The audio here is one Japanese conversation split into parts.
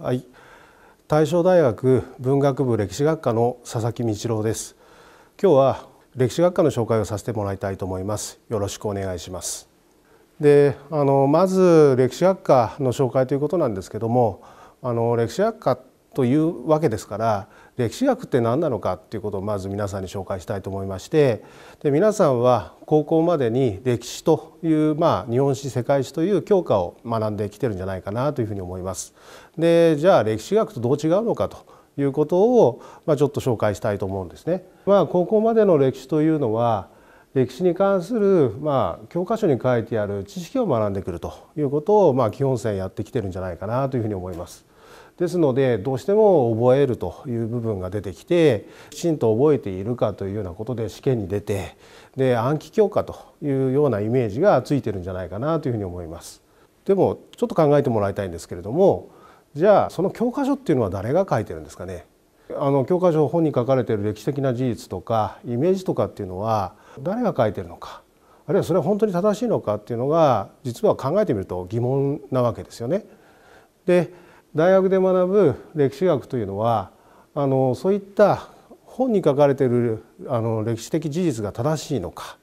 はい、大正大学文学部歴史学科の佐々木道郎です今日は歴史学科の紹介をさせてもらいたいと思いますよろしくお願いしますであのまず歴史学科の紹介ということなんですけどもあの歴史学科というわけですから歴史学って何なのかっていうことをまず皆さんに紹介したいと思いましてで皆さんは高校までに歴史というまあ日本史世界史という教科を学んできてるんじゃないかなというふうに思います。でじゃあ歴史学とどう違うのかということをまあちょっと紹介したいと思うんですね。まあ、高校までの歴史というのは歴史に関する、まあ、教科書に書いてある知識を学んでくるということを、まあ、基本線やってきてるんじゃないかなというふうに思います。ですのでどうしても覚えるという部分が出てきてきちんと覚えているかというようなことで試験に出てで暗記強化というようなイメージがついてるんじゃないかなというふうに思います。でもちょっと考えてもらいたいんですけれどもじゃあその教科書っていうのは誰が書いてるんですかねあの教科書本に書かれている歴史的な事実とかイメージとかっていうのは誰が書いてるのかあるいはそれは本当に正しいのかっていうのが実は考えてみると疑問なわけですよね。で大学で学ぶ歴史学というのはあのそういった本に書かれているあの歴史的事実が正しいのか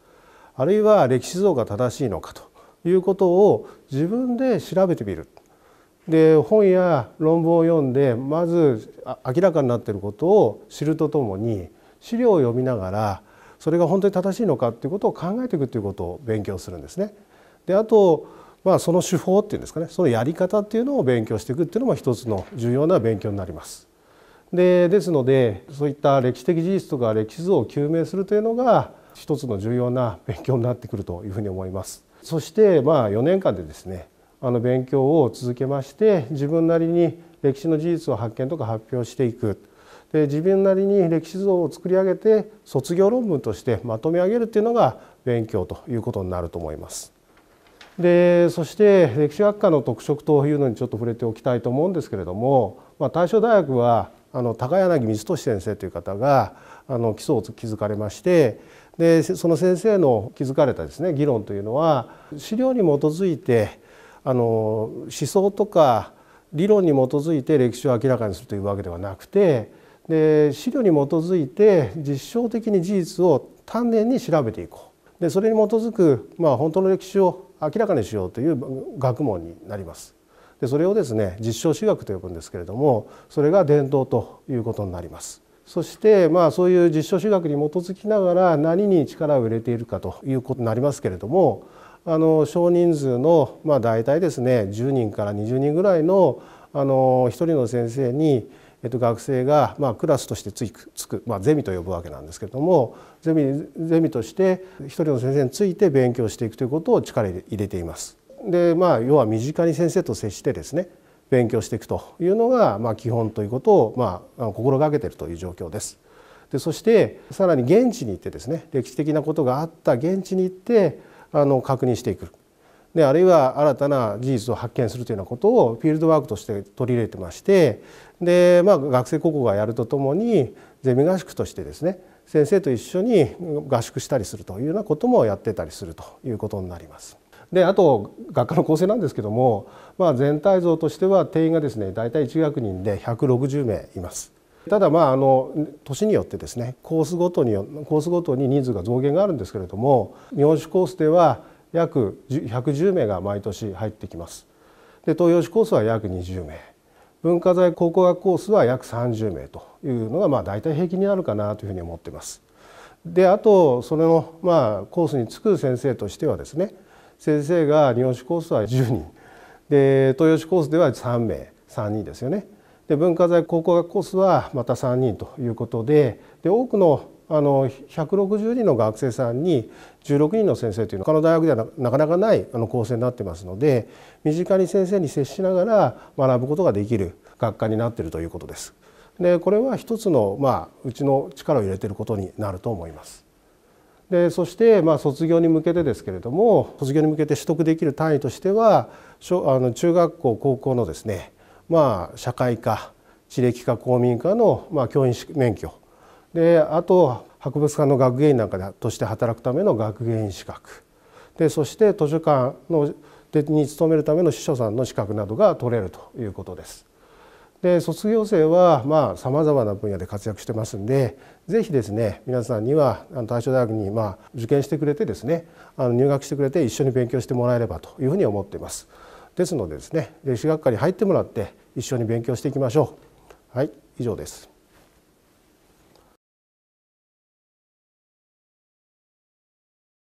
あるいは歴史像が正しいのかということを自分で調べてみる。で本や論文を読んでまず明らかになっていることを知るとともに資料を読みながらそれが本当に正しいのかということを考えていくということを勉強するんですね。であとまあ、その手法っていうんですかねそのやり方っていうのを勉強していくっていうのも一つの重要な勉強になります。でですのでそういった歴史的事実とか歴史図を究明するというのが一つの重要な勉強になってくるというふうに思います。そしてまあ4年間でですねあの勉強を続けまして自分なりに歴史の事実を発見とか発表していくで自分なりに歴史図を作り上げて卒業論文としてまとめ上げるっていうのが勉強ということになると思います。でそして歴史学科の特色というのにちょっと触れておきたいと思うんですけれども、まあ、大正大学はあの高柳光俊先生という方があの基礎を築かれましてでその先生の築かれたですね議論というのは資料に基づいてあの思想とか理論に基づいて歴史を明らかにするというわけではなくてで資料に基づいて実証的に事実を丹念に調べていこうでそれに基づく、まあ、本当の歴史を明らかにしようという学問になります。でそれをですね実証私学と呼ぶんですけれどもそれが伝統ということになります。そしてまあそういう実証私学に基づきながら何に力を入れているかということになりますけれどもあの少人数のまあ大体ですね10人から20人ぐらいのあの1人の先生にえっと、学生が、まあ、クラスとしてついつく、まあ、ゼミと呼ぶわけなんですけれどもゼミゼミとして一人の先生について勉強していくということを力入れています。でまあ、要は身近に先生と接してですね勉強していくというのが、まあ、基本ということを、まあ、心がけているという状況です。でそしてさらに現地に行ってですね歴史的なことがあった現地に行ってあの確認していくであるいは新たな事実を発見するというようなことをフィールドワークとして取り入れてましてで、まあ、学生高校がやるとともにゼミ合宿としてですね先生と一緒に合宿したりするというようなこともやってたりするということになります。であと学科の構成なんですけども、まあ、全体像としては定員がですね大体1学人で160名います。ただまああの年によってですねコースごとにコースごとに人数が増減があるんですけれども日本史コースでは約110名が毎年入ってきます。で東洋史コースは約20名文化財考古学コースは約30名というのがまあ大体平均になるかなというふうに思ってます。であとそれのまあコースにつく先生としてはですね先生が日本史コースは10人で東洋史コースでは3名3人ですよね。で文化財考古学コースはまた3人ということでで多くのあの160人の学生さんに16人の先生というのは他の大学ではなかなかないあの構成になってますので身近に先生に接しながら学ぶことができる学科になっているということです。でこれは一つの、まあ、うちの力を入れていることになると思います。でそして、まあ、卒業に向けてですけれども卒業に向けて取得できる単位としてはあの中学校高校のですね、まあ、社会科地歴科公民科の、まあ、教員免許であと博物館の学芸員なんかとして働くための学芸員資格でそして図書館のに勤めるための司書さんの資格などが取れるということです。で卒業生はまさまざまな分野で活躍してますんで是非ですね皆さんには大正大学にま受験してくれてですねあの入学してくれて一緒に勉強してもらえればというふうに思っています。ですのでですね歴史学科に入ってもらって一緒に勉強していきましょう。はい以上です。